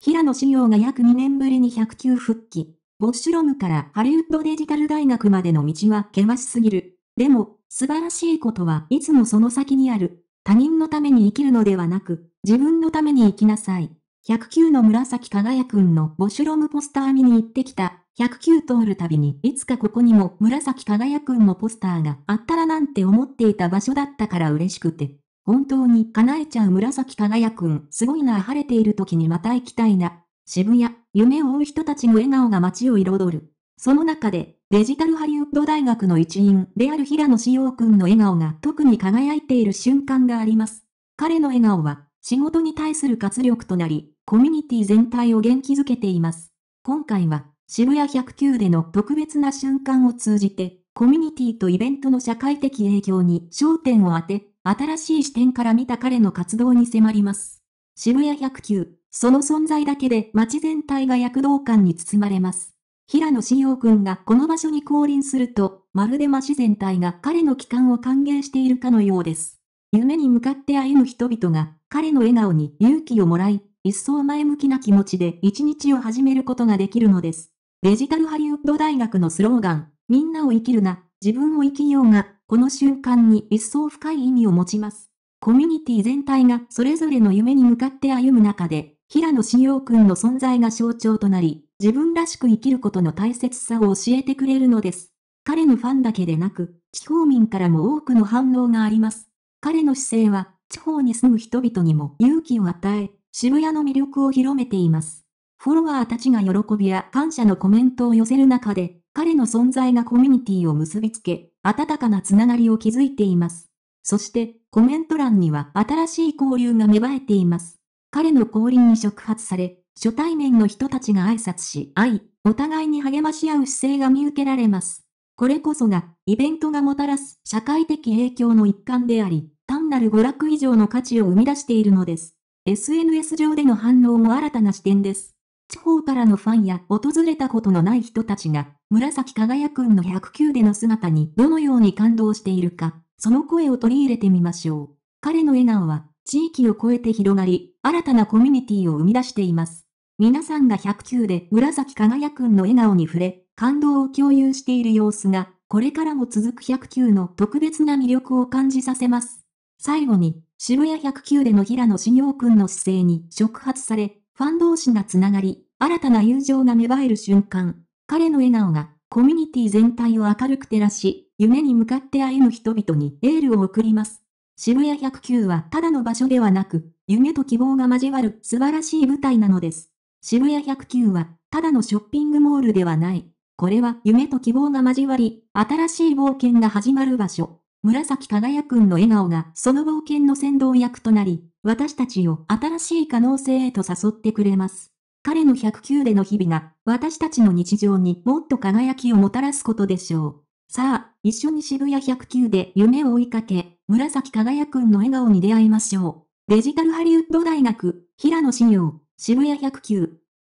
平野志耀が約2年ぶりに100級復帰。ボッシュロムからハリウッドデジタル大学までの道は険しすぎる。でも、素晴らしいことはいつもその先にある。他人のために生きるのではなく、自分のために生きなさい。109の紫輝くんのボシュロムポスター見に行ってきた。109通るたびに、いつかここにも紫輝くんのポスターがあったらなんて思っていた場所だったから嬉しくて。本当に叶えちゃう紫輝くん、すごいな晴れている時にまた行きたいな。渋谷、夢を追う人たちの笑顔が街を彩る。その中で、デジタルハリウッド大学の一員である平野志陽んの笑顔が特に輝いている瞬間があります。彼の笑顔は、仕事に対する活力となり、コミュニティ全体を元気づけています。今回は、渋谷109での特別な瞬間を通じて、コミュニティとイベントの社会的影響に焦点を当て、新しい視点から見た彼の活動に迫ります。渋谷109、その存在だけで街全体が躍動感に包まれます。平野志陽君がこの場所に降臨すると、まるで街全体が彼の帰還を歓迎しているかのようです。夢に向かって歩む人々が、彼の笑顔に勇気をもらい、一層前向きな気持ちで一日を始めることができるのです。デジタルハリウッド大学のスローガン、みんなを生きるな、自分を生きようがこの瞬間に一層深い意味を持ちます。コミュニティ全体がそれぞれの夢に向かって歩む中で、平野志陽君の存在が象徴となり、自分らしく生きることの大切さを教えてくれるのです。彼のファンだけでなく、地方民からも多くの反応があります。彼の姿勢は、地方に住む人々にも勇気を与え、渋谷の魅力を広めています。フォロワーたちが喜びや感謝のコメントを寄せる中で、彼の存在がコミュニティを結びつけ、温かなつながりを築いています。そして、コメント欄には新しい交流が芽生えています。彼の降臨に触発され、初対面の人たちが挨拶し、愛、お互いに励まし合う姿勢が見受けられます。これこそが、イベントがもたらす社会的影響の一環であり、単なる娯楽以上の価値を生み出しているのです。SNS 上での反応も新たな視点です。地方からのファンや訪れたことのない人たちが、紫輝くんの109での姿にどのように感動しているか、その声を取り入れてみましょう。彼の笑顔は、地域を超えて広がり、新たなコミュニティを生み出しています。皆さんが109で紫輝くんの笑顔に触れ、感動を共有している様子が、これからも続く109の特別な魅力を感じさせます。最後に、渋谷109での平野志陽くんの姿勢に触発され、ファン同士がつながり、新たな友情が芽生える瞬間、彼の笑顔がコミュニティ全体を明るく照らし、夢に向かって歩む人々にエールを送ります。渋谷109はただの場所ではなく、夢と希望が交わる素晴らしい舞台なのです。渋谷109はただのショッピングモールではない。これは夢と希望が交わり、新しい冒険が始まる場所。紫輝くんの笑顔がその冒険の先導役となり、私たちを新しい可能性へと誘ってくれます。彼の109での日々が、私たちの日常にもっと輝きをもたらすことでしょう。さあ、一緒に渋谷109で夢を追いかけ、紫輝くんの笑顔に出会いましょう。デジタルハリウッド大学、平野紫耀、渋谷109。